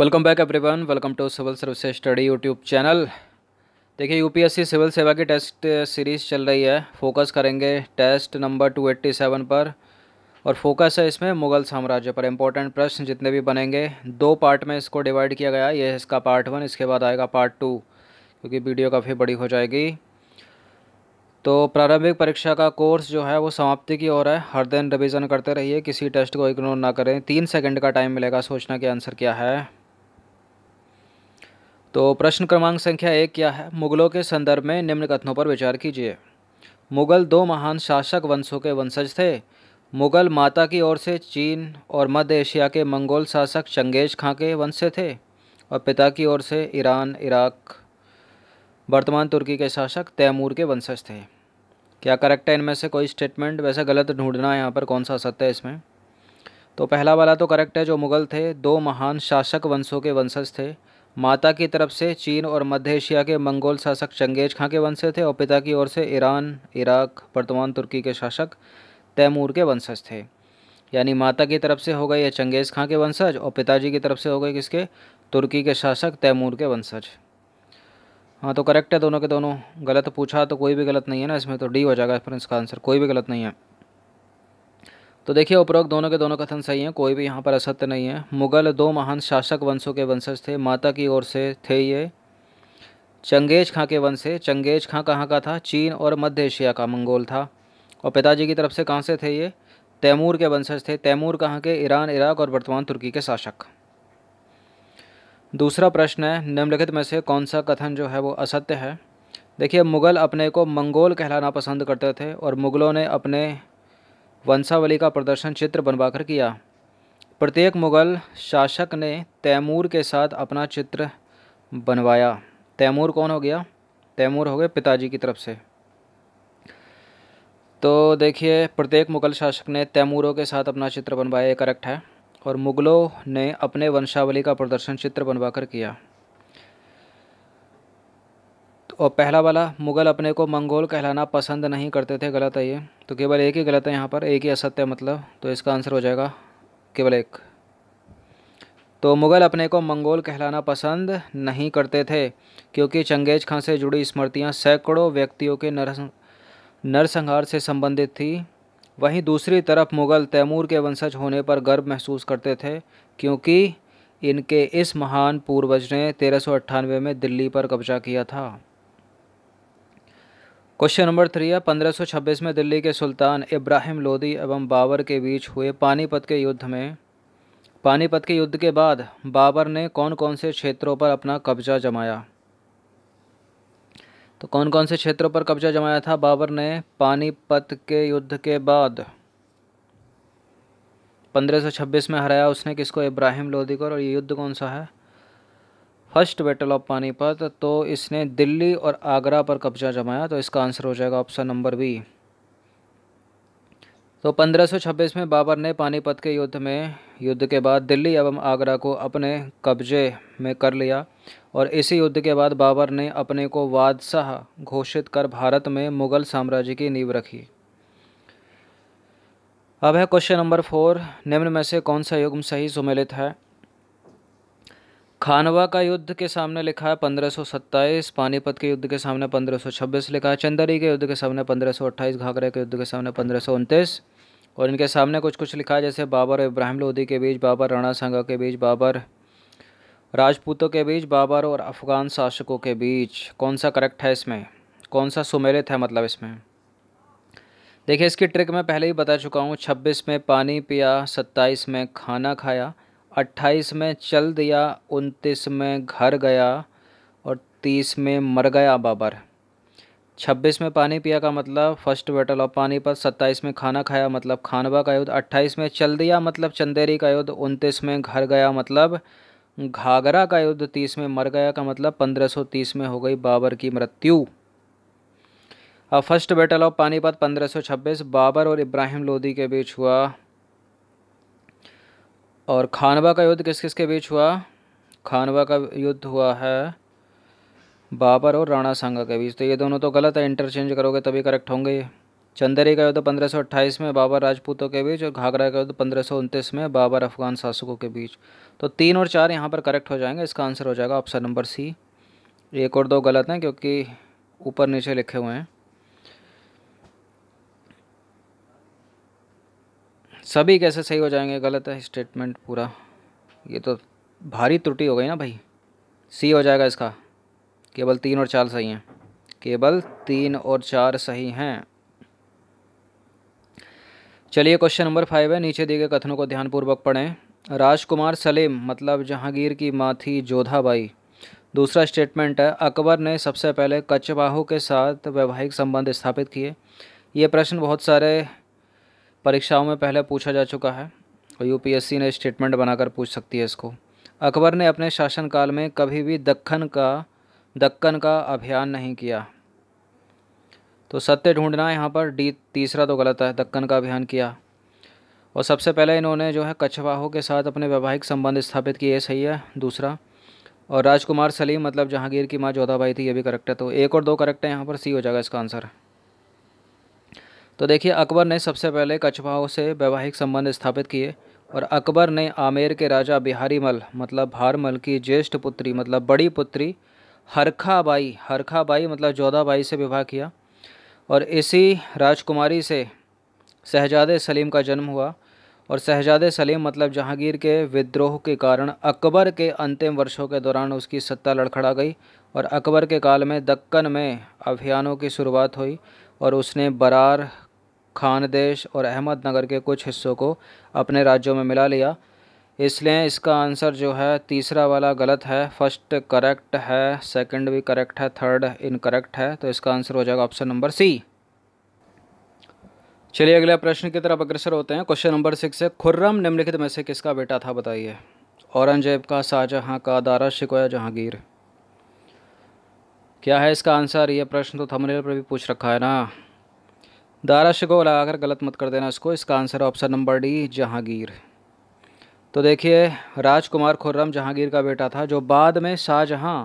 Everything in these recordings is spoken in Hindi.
welcome back everyone welcome to civil service study YouTube channel देखिए यूपीएससी सिविल सेवा की टेस्ट सीरीज़ चल रही है फोकस करेंगे टेस्ट नंबर 287 पर और फोकस है इसमें मुगल साम्राज्य पर इंपॉर्टेंट प्रश्न जितने भी बनेंगे दो पार्ट में इसको डिवाइड किया गया ये इसका पार्ट वन इसके बाद आएगा पार्ट टू क्योंकि वीडियो काफ़ी बड़ी हो जाएगी तो प्रारंभिक परीक्षा का कोर्स जो है वो समाप्ति की ओर है हर दिन रिवीजन करते रहिए किसी टेस्ट को इग्नोर ना करें तीन सेकंड का टाइम मिलेगा सोचना कि आंसर क्या है तो प्रश्न क्रमांक संख्या एक क्या है मुगलों के संदर्भ में निम्न कथनों पर विचार कीजिए मुगल दो महान शासक वंशों के वंशज थे मुगल माता की ओर से चीन और मध्य एशिया के मंगोल शासक चंगेज खां के वंश से थे और पिता की ओर से ईरान इराक वर्तमान तुर्की के शासक तैमूर के वंशज थे क्या करेक्ट है इनमें से कोई स्टेटमेंट वैसे गलत ढूंढना है यहाँ पर कौन सा सत्य है इसमें तो पहला वाला तो करेक्ट है जो मुगल थे दो महान शासक वंशों के वंशज थे माता की तरफ से चीन और मध्य एशिया के मंगोल शासक चंगेज खां के वंशज थे और पिता की ओर से ईरान इराक वर्तमान तुर्की के शासक तैमूर के वंशज थे यानी माता की तरफ से हो गए ये चंगेज़ खां के वंशज और पिताजी की तरफ से हो गए किसके तुर्की के शासक तैमूर के वंशज हाँ तो करेक्ट है दोनों के दोनों गलत पूछा तो कोई भी गलत नहीं है ना इसमें तो डी हो जाएगा इसका आंसर कोई भी गलत नहीं है तो देखिए उपरोक्त दोनों के दोनों कथन सही हैं कोई भी यहाँ पर असत्य नहीं है मुगल दो महान शासक वंशों के वंशज थे माता की ओर से थे ये चंगेज खां के वंश से चंगेज खां कहाँ का था चीन और मध्य एशिया का मंगोल था और पिताजी की तरफ से कहाँ से थे ये तैमूर के वंशज थे तैमूर कहाँ के ईरान इराक और वर्तमान तुर्की के शासक दूसरा प्रश्न है निम्नलिखित में से कौन सा कथन जो है वो असत्य है देखिए मुग़ल अपने को मंगोल कहलाना पसंद करते थे और मुग़लों ने अपने वंशावली का प्रदर्शन चित्र बनवाकर किया प्रत्येक मुग़ल शासक ने तैमूर के साथ अपना चित्र बनवाया तैमूर कौन हो गया तैमूर हो गए पिताजी की तरफ से तो देखिए प्रत्येक मुग़ल शासक ने तैमूरों के साथ अपना चित्र बनवाया ये करेक्ट है और मुग़लों ने अपने वंशावली का प्रदर्शन चित्र बनवाकर किया और पहला वाला मुग़ल अपने को मंगोल कहलाना पसंद नहीं करते थे गलत है ये तो केवल एक ही गलत है यहाँ पर एक ही असत्य मतलब तो इसका आंसर हो जाएगा केवल एक तो मुग़ल अपने को मंगोल कहलाना पसंद नहीं करते थे क्योंकि चंगेज खां से जुड़ी स्मृतियाँ सैकड़ों व्यक्तियों के नरसं नरसंहार से संबंधित थी वहीं दूसरी तरफ मुग़ल तैमूर के वंशज होने पर गर्व महसूस करते थे क्योंकि इनके इस महान पूर्वज ने तेरह में दिल्ली पर कब्जा किया था क्वेश्चन नंबर थ्री है पंद्रह में दिल्ली के सुल्तान इब्राहिम लोदी एवं बाबर के बीच हुए पानीपत के युद्ध में पानीपत के युद्ध के बाद बाबर ने कौन कौन से क्षेत्रों पर अपना कब्जा जमाया तो कौन कौन से क्षेत्रों पर कब्जा जमाया था बाबर ने पानीपत के युद्ध के बाद 1526 में हराया उसने किसको इब्राहिम लोदी को और ये युद्ध कौन सा है फर्स्ट बैटल ऑफ पानीपत तो इसने दिल्ली और आगरा पर कब्जा जमाया तो इसका आंसर हो जाएगा ऑप्शन नंबर बी तो 1526 में बाबर ने पानीपत के युद्ध में युद्ध के बाद दिल्ली एवं आगरा को अपने कब्जे में कर लिया और इसी युद्ध के बाद बाबर ने अपने को बादशाह घोषित कर भारत में मुग़ल साम्राज्य की नींव रखी अब है क्वेश्चन नंबर फोर निम्न में से कौन सा युग्म सही सुमेलित है खानवा का युद्ध के सामने लिखा है पंद्रह पानीपत के युद्ध के सामने 1526 लिखा है चंदरी के युद्ध के सामने 1528 घाघरे के युद्ध के सामने पंद्रह और इनके सामने कुछ कुछ लिखा है जैसे बाबर इब्राहिम लोधी के बीच बाबर राणा संघा के बीच बाबर राजपूतों के बीच बाबर और अफ़गान शासकों के बीच कौन सा करेक्ट है इसमें कौन सा सुमेलित है मतलब इसमें देखिए इसकी ट्रिक मैं पहले ही बता चुका हूँ छब्बीस में पानी पिया सत्ताईस में खाना खाया अट्ठाईस में चल दिया उनतीस में घर गया और तीस में मर गया बाबर छब्बीस में पानी पिया का मतलब फर्स्ट बैटल ऑफ पानीपत सत्ताईस में खाना खाया मतलब खानवा का युद्ध अट्ठाईस में चल दिया मतलब चंदेरी का युद्ध उनतीस में घर गया मतलब घाघरा का युद्ध तीस में मर गया का मतलब पंद्रह सौ तीस में हो गई बाबर की मृत्यु अब फर्स्ट बैटल ऑफ पानीपत पंद्रह सौ छब्बीस बाबर और इब्राहिम लोदी के बीच हुआ और खानवा का युद्ध किस किस के बीच हुआ खानवा का युद्ध हुआ है बाबर और राणा सांगा के बीच तो ये दोनों तो गलत है इंटरचेंज करोगे तभी करेक्ट होंगे ये चंदेरी का युद्ध अट्ठाईस में बाबर राजपूतों के बीच और घाघरा का युद्ध पंद्रह में बाबर अफगान शासकों के बीच तो तीन और चार यहाँ पर करेक्ट हो जाएंगे इसका आंसर हो जाएगा ऑप्शन नंबर सी एक और दो गलत हैं क्योंकि ऊपर नीचे लिखे हुए हैं सभी कैसे सही हो जाएंगे गलत है स्टेटमेंट पूरा ये तो भारी त्रुटि हो गई ना भाई सी हो जाएगा इसका केवल तीन और चार सही हैं केवल तीन और चार सही हैं चलिए क्वेश्चन नंबर फाइव है नीचे दिए गए कथनों को ध्यानपूर्वक पढ़ें राजकुमार सलीम मतलब जहांगीर की माँ थी जोधाबाई दूसरा स्टेटमेंट है अकबर ने सबसे पहले कच्चवाहू के साथ वैवाहिक संबंध स्थापित किए ये प्रश्न बहुत सारे परीक्षाओं में पहले पूछा जा चुका है और यूपीएससी ने स्टेटमेंट बनाकर पूछ सकती है इसको अकबर ने अपने शासनकाल में कभी भी दक्खन का दक्कन का अभियान नहीं किया तो सत्य ढूंढना यहाँ पर डी तीसरा तो गलत है दक्कन का अभियान किया और सबसे पहले इन्होंने जो है कछवाहों के साथ अपने वैवाहिक संबंध स्थापित किए सही है दूसरा और राजकुमार सलीम मतलब जहांगीर की माँ जोधाबाई थी ये भी करेक्ट है तो एक और दो करेक्ट है यहाँ पर सी हो जाएगा इसका आंसर तो देखिए अकबर ने सबसे पहले कछवाहों से वैवाहिक संबंध स्थापित किए और अकबर ने आमेर के राजा बिहारी मल मतलब भारमल की ज्येष्ठ पुत्री मतलब बड़ी पुत्री हरखाबाई हरखाबाई मतलब जोधाबाई से विवाह किया और इसी राजकुमारी से शहजादे सलीम का जन्म हुआ और शहजादे सलीम मतलब जहांगीर के विद्रोह के कारण अकबर के अंतिम वर्षों के दौरान उसकी सत्ता लड़खड़ा गई और अकबर के काल में दक्कन में अभियानों की शुरुआत हुई और उसने बरार खानदेश और अहमदनगर के कुछ हिस्सों को अपने राज्यों में मिला लिया इसलिए इसका आंसर जो है तीसरा वाला गलत है फर्स्ट करेक्ट है सेकंड भी करेक्ट है थर्ड इनकरेक्ट है तो इसका आंसर हो जाएगा ऑप्शन नंबर सी चलिए अगले प्रश्न की तरफ अग्रसर होते हैं क्वेश्चन नंबर सिक्स है खुर्रम निम्नलिखित में से किसका बेटा था बताइए औरंगजेब का शाहजहाँ का दारा शिकोया जहांगीर क्या है इसका आंसर ये प्रश्न तो थमरेल पर भी पूछ रखा है ना दारा को लगाकर गलत मत कर देना इसको इसका answer option number D Jahangir तो देखिए राजकुमार खुर्रम जहांगीर का बेटा था जो बाद में शाहजहाँ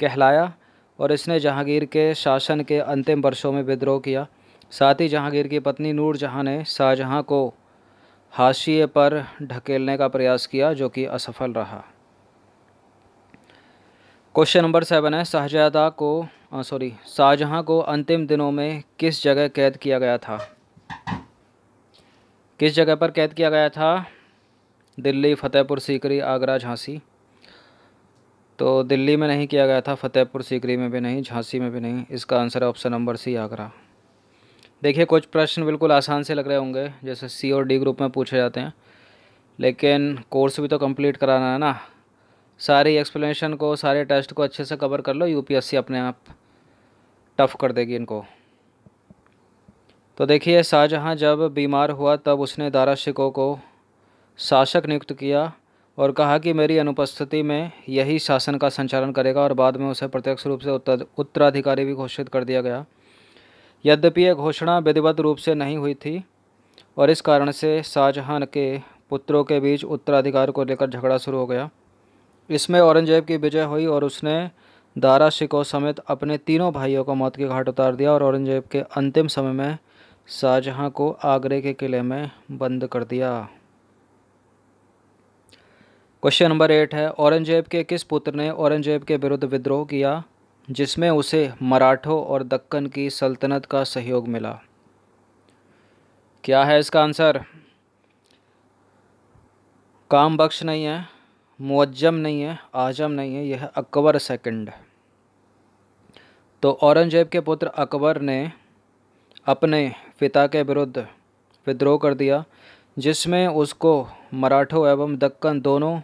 कहलाया और इसने जहांगीर के शासन के अंतिम वर्षों में विद्रोह किया साथ ही जहांगीर की पत्नी नूर जहाँ ने शाहजहाँ को हाशिए पर ढकेलने का प्रयास किया जो कि असफल रहा क्वेश्चन नंबर सेवन है शाहजादा को सॉरी शाहजहाँ को अंतिम दिनों में किस जगह कैद किया गया था किस जगह पर कैद किया गया था दिल्ली फतेहपुर सीकरी आगरा झांसी तो दिल्ली में नहीं किया गया था फतेहपुर सीकरी में भी नहीं झांसी में भी नहीं इसका आंसर है ऑप्शन नंबर सी आगरा देखिए कुछ प्रश्न बिल्कुल आसान से लग रहे होंगे जैसे सी और डी ग्रुप में पूछे जाते हैं लेकिन कोर्स भी तो कंप्लीट कराना है ना सारी एक्सप्लेनेशन को सारे टेस्ट को अच्छे से कवर कर लो यूपीएससी अपने आप टफ़ कर देगी इनको तो देखिए शाहजहाँ जब बीमार हुआ तब उसने दारा शिको को शासक नियुक्त किया और कहा कि मेरी अनुपस्थिति में यही शासन का संचालन करेगा और बाद में उसे प्रत्यक्ष रूप से उत्तराधिकारी भी घोषित कर दिया गया यद्यपि यह घोषणा विधिवत रूप से नहीं हुई थी और इस कारण से शाहजहाँ के पुत्रों के बीच उत्तराधिकार को लेकर झगड़ा शुरू हो गया इसमें औरंगजेब की विजय हुई और उसने दारा शिको समेत अपने तीनों भाइयों को मौत के घाट उतार दिया और औरंगजेब के अंतिम समय में शाहजहाँ को आगरे के किले में बंद कर दिया क्वेश्चन नंबर एट है औरंगजेब के किस पुत्र ने औरंगजेब के विरुद्ध विद्रोह किया जिसमें उसे मराठों और दक्कन की सल्तनत का सहयोग मिला क्या है इसका आंसर काम बख्श नहीं है मुअज्जम नहीं है आजम नहीं है यह अकबर सेकंड है तो औरंगजेब के पुत्र अकबर ने अपने पिता के विरुद्ध विद्रोह कर दिया जिसमें उसको मराठों एवं दक्कन दोनों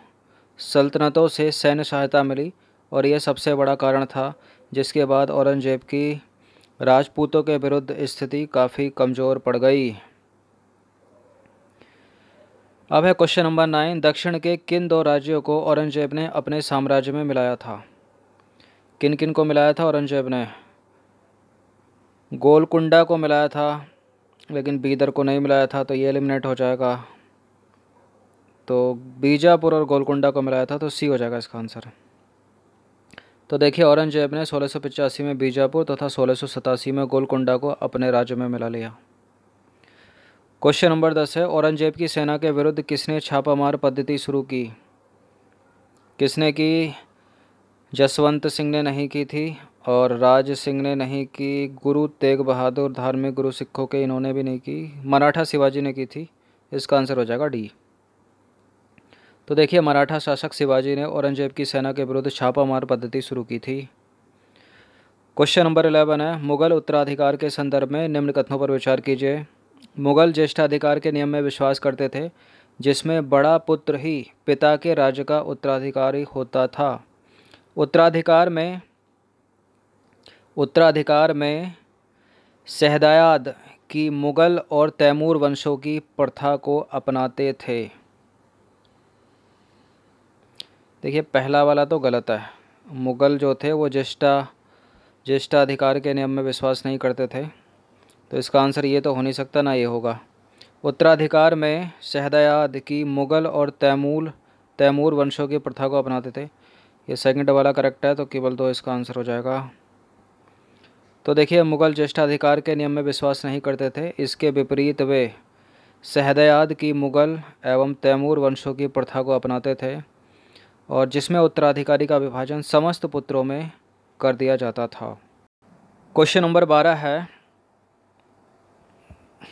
सल्तनतों से सैन्य सहायता मिली और यह सबसे बड़ा कारण था जिसके बाद औरंगजेब की राजपूतों के विरुद्ध स्थिति काफ़ी कमज़ोर पड़ गई अब है क्वेश्चन नंबर नाइन दक्षिण के किन दो राज्यों को औरंगजेब ने अपने साम्राज्य में मिलाया था किन किन को मिलाया था औरंगजेब ने गोलकुंडा को मिलाया था लेकिन बीदर को नहीं मिलाया था तो ये एलिमिनेट हो जाएगा तो बीजापुर और गोलकुंडा को मिलाया था तो सी हो जाएगा इसका आंसर तो देखिए औरंगजेब ने सोलह में बीजापुर तथा तो सोलह में गोलकुंडा को अपने राज्य में मिला लिया क्वेश्चन नंबर दस है औरंगजेब की सेना के विरुद्ध किसने छापामार पद्धति शुरू की किसने की जसवंत सिंह ने नहीं की थी और राज सिंह ने नहीं की गुरु तेग बहादुर धार्मिक गुरु सिखों के इन्होंने भी नहीं की मराठा शिवाजी ने की थी इसका आंसर हो जाएगा डी तो देखिए मराठा शासक शिवाजी ने औरंगजेब की सेना के विरुद्ध छापामार पद्धति शुरू की थी क्वेश्चन नंबर इलेवन है मुगल उत्तराधिकार के संदर्भ में निम्न कथनों पर विचार कीजिए मुग़ल ज्येष्ठाधिकार के नियम में विश्वास करते थे जिसमें बड़ा पुत्र ही पिता के राज्य का उत्तराधिकारी होता था उत्तराधिकार में उत्तराधिकार में सहदायाद की मुग़ल और तैमूर वंशों की प्रथा को अपनाते थे देखिए पहला वाला तो गलत है मुग़ल जो थे वो ज्येष्ठा ज्येष्ठाधिकार के नियम में विश्वास नहीं करते थे तो इसका आंसर ये तो हो नहीं सकता ना ये होगा उत्तराधिकार में शहदयाद की मुग़ल और तैमूल तैमूर वंशों की प्रथा को अपनाते थे ये सेकंड वाला करेक्ट है तो केवल दो इसका आंसर हो जाएगा तो देखिए मुग़ल ज्येष्ठाधिकार के नियम में विश्वास नहीं करते थे इसके विपरीत वे शहदयाद की मुग़ल एवं तैमूर वंशों की प्रथा को अपनाते थे और जिसमें उत्तराधिकारी का विभाजन समस्त पुत्रों में कर दिया जाता था क्वेश्चन नंबर बारह है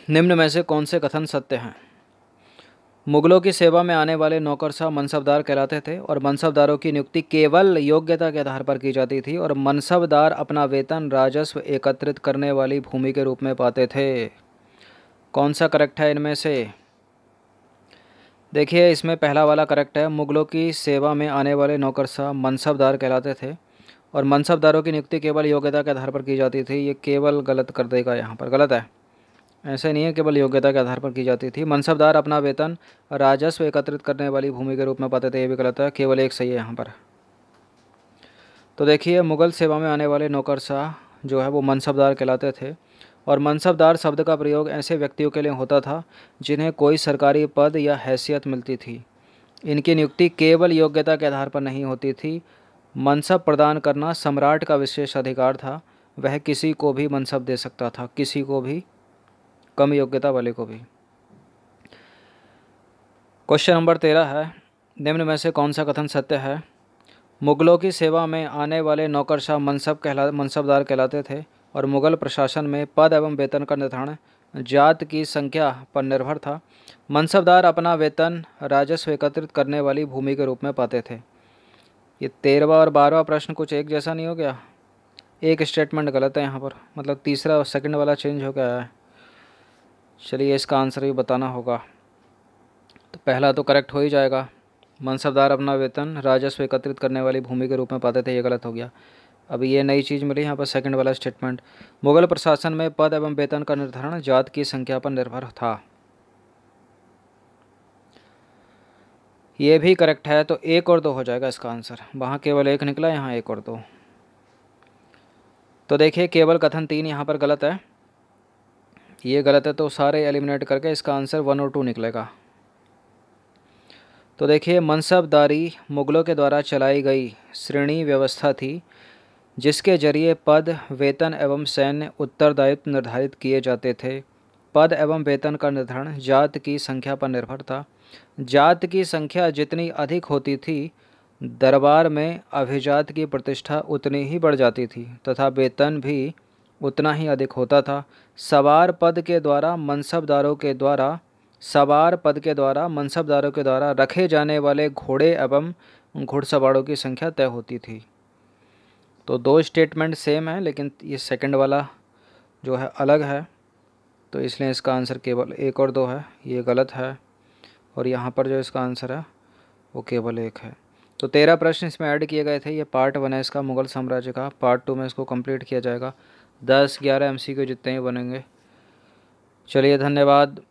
निम्न में से कौन से कथन सत्य हैं मुगलों की सेवा में आने वाले नौकरशाह मनसबदार कहलाते थे और मनसबदारों की नियुक्ति केवल योग्यता के आधार पर की जाती थी और मनसबदार अपना वेतन राजस्व एकत्रित करने वाली भूमि के रूप में पाते थे कौन सा करेक्ट है इनमें से देखिए इसमें पहला वाला करेक्ट है मुगलों की सेवा में आने वाले नौकरशाह मनसबदार कहलाते थे और मनसबदारों की नियुक्ति केवल योग्यता के आधार पर की जाती थी ये केवल गलत कर देगा यहाँ पर गलत है ऐसे नहीं है केवल योग्यता के आधार पर की जाती थी मनसबदार अपना वेतन राजस्व एकत्रित करने वाली भूमि के रूप में पाते थे ये भी गलत है केवल एक सही है यहाँ पर तो देखिए मुग़ल सेवा में आने वाले नौकरशाह जो है वो मनसबदार कहलाते थे और मनसबदार शब्द का प्रयोग ऐसे व्यक्तियों के लिए होता था जिन्हें कोई सरकारी पद या हैसियत मिलती थी इनकी नियुक्ति केवल योग्यता के आधार पर नहीं होती थी मनसब प्रदान करना सम्राट का विशेष अधिकार था वह किसी को भी मनसब दे सकता था किसी को भी कम योग्यता वाले को भी क्वेश्चन नंबर तेरह है निम्न में से कौन सा कथन सत्य है मुगलों की सेवा में आने वाले नौकरशाह मनसब कहला मनसबदार कहलाते थे और मुग़ल प्रशासन में पद एवं वेतन का निर्धारण जात की संख्या पर निर्भर था मनसबदार अपना वेतन राजस्व एकत्रित करने वाली भूमि के रूप में पाते थे ये तेरहवा और बारहवा प्रश्न कुछ एक जैसा नहीं हो गया एक स्टेटमेंट गलत है यहाँ पर मतलब तीसरा और सेकेंड वाला चेंज हो गया है चलिए इसका आंसर भी बताना होगा तो पहला तो करेक्ट हो ही जाएगा मनसबदार अपना वेतन राजस्व एकत्रित करने वाली भूमि के रूप में पाते थे ये गलत हो गया अब ये नई चीज़ मिली यहाँ पर सेकंड वाला स्टेटमेंट मुगल प्रशासन में पद एवं वेतन का निर्धारण जात की संख्या पर निर्भर था ये भी करेक्ट है तो एक और दो हो जाएगा इसका आंसर वहाँ केवल एक निकला यहाँ एक और दो तो देखिए केवल कथन तीन यहाँ पर गलत है ये गलत है तो सारे एलिमिनेट करके इसका आंसर वन और टू निकलेगा तो देखिए मनसबदारी मुग़लों के द्वारा चलाई गई श्रेणी व्यवस्था थी जिसके जरिए पद वेतन एवं सैन्य उत्तरदायित्व निर्धारित किए जाते थे पद एवं वेतन का निर्धारण जात की संख्या पर निर्भर था जात की संख्या जितनी अधिक होती थी दरबार में अभिजात की प्रतिष्ठा उतनी ही बढ़ जाती थी तथा वेतन भी उतना ही अधिक होता था सवार पद के द्वारा मनसबदारों के द्वारा सवार पद के द्वारा मनसबदारों के द्वारा रखे जाने वाले घोड़े एवं घुड़सवारों की संख्या तय होती थी तो दो स्टेटमेंट सेम है लेकिन ये सेकंड वाला जो है अलग है तो इसलिए इसका आंसर केवल एक और दो है ये गलत है और यहाँ पर जो इसका आंसर है वो केवल एक है तो तेरह प्रश्न इसमें ऐड किए गए थे ये पार्ट वन है इसका मुगल साम्राज्य का पार्ट टू में इसको कंप्लीट किया जाएगा दस ग्यारह एम सी जितने ही बनेंगे चलिए धन्यवाद